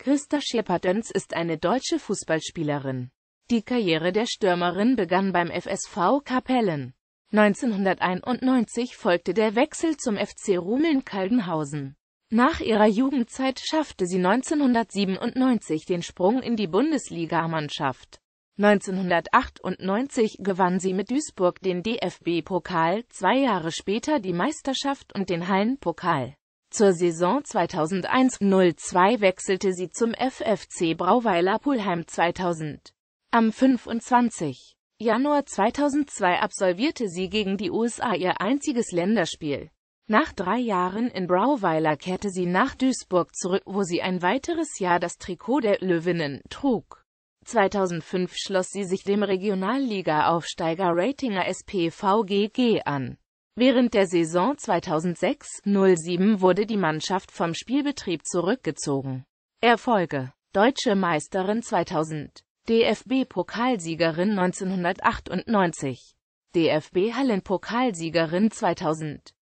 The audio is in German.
Christa Schepardens ist eine deutsche Fußballspielerin. Die Karriere der Stürmerin begann beim FSV Kapellen. 1991 folgte der Wechsel zum FC Rumeln-Kaldenhausen. Nach ihrer Jugendzeit schaffte sie 1997 den Sprung in die Bundesligamannschaft. 1998 gewann sie mit Duisburg den DFB-Pokal, zwei Jahre später die Meisterschaft und den Hallenpokal. Zur Saison 2001-02 wechselte sie zum FFC Brauweiler Pulheim 2000. Am 25. Januar 2002 absolvierte sie gegen die USA ihr einziges Länderspiel. Nach drei Jahren in Brauweiler kehrte sie nach Duisburg zurück, wo sie ein weiteres Jahr das Trikot der Löwinnen trug. 2005 schloss sie sich dem Regionalliga-Aufsteiger Ratinger SPVGG an. Während der Saison 2006-07 wurde die Mannschaft vom Spielbetrieb zurückgezogen. Erfolge Deutsche Meisterin 2000 DFB-Pokalsiegerin 1998 DFB-Hallenpokalsiegerin 2000